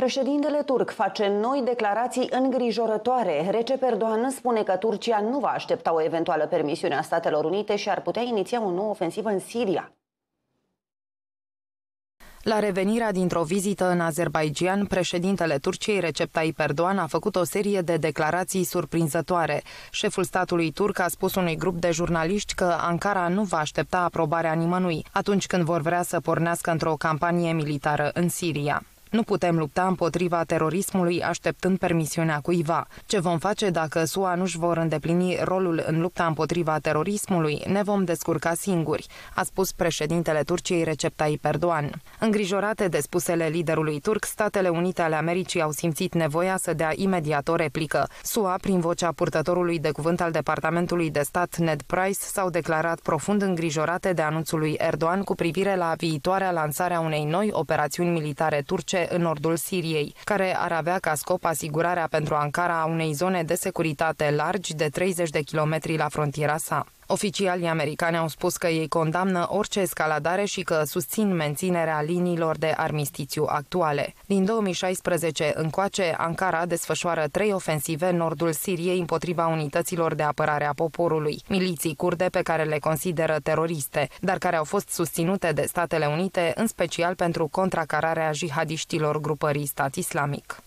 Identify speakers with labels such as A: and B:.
A: Președintele turc face noi declarații îngrijorătoare. Recep Erdoğan spune că Turcia nu va aștepta o eventuală permisiune a Statelor Unite și ar putea iniția o nouă ofensivă în Siria.
B: La revenirea dintr-o vizită în Azerbaijan, președintele Turciei Recep Tayyip Erdogan a făcut o serie de declarații surprinzătoare. Șeful statului turc a spus unui grup de jurnaliști că Ankara nu va aștepta aprobarea nimănui atunci când vor vrea să pornească într-o campanie militară în Siria. Nu putem lupta împotriva terorismului așteptând permisiunea cuiva. Ce vom face dacă SUA nu-și vor îndeplini rolul în lupta împotriva terorismului? Ne vom descurca singuri, a spus președintele Turciei Recep Tayyip Erdogan. Îngrijorate de spusele liderului turc, Statele Unite ale Americii au simțit nevoia să dea imediat o replică. SUA, prin vocea purtătorului de cuvânt al Departamentului de Stat Ned Price, s-au declarat profund îngrijorate de anunțul lui Erdogan cu privire la viitoarea lansarea unei noi operațiuni militare turce politice în nordul Siriei, care ar avea ca scop asigurarea pentru Ankara a unei zone de securitate largi de 30 de kilometri la frontiera sa. Oficialii americani au spus că ei condamnă orice escaladare și că susțin menținerea liniilor de armistițiu actuale. Din 2016 încoace, Ankara desfășoară trei ofensive în nordul Siriei împotriva unităților de apărare a poporului, miliții curde pe care le consideră teroriste, dar care au fost susținute de Statele Unite, în special pentru contracararea jihadiștilor grupării stat islamic.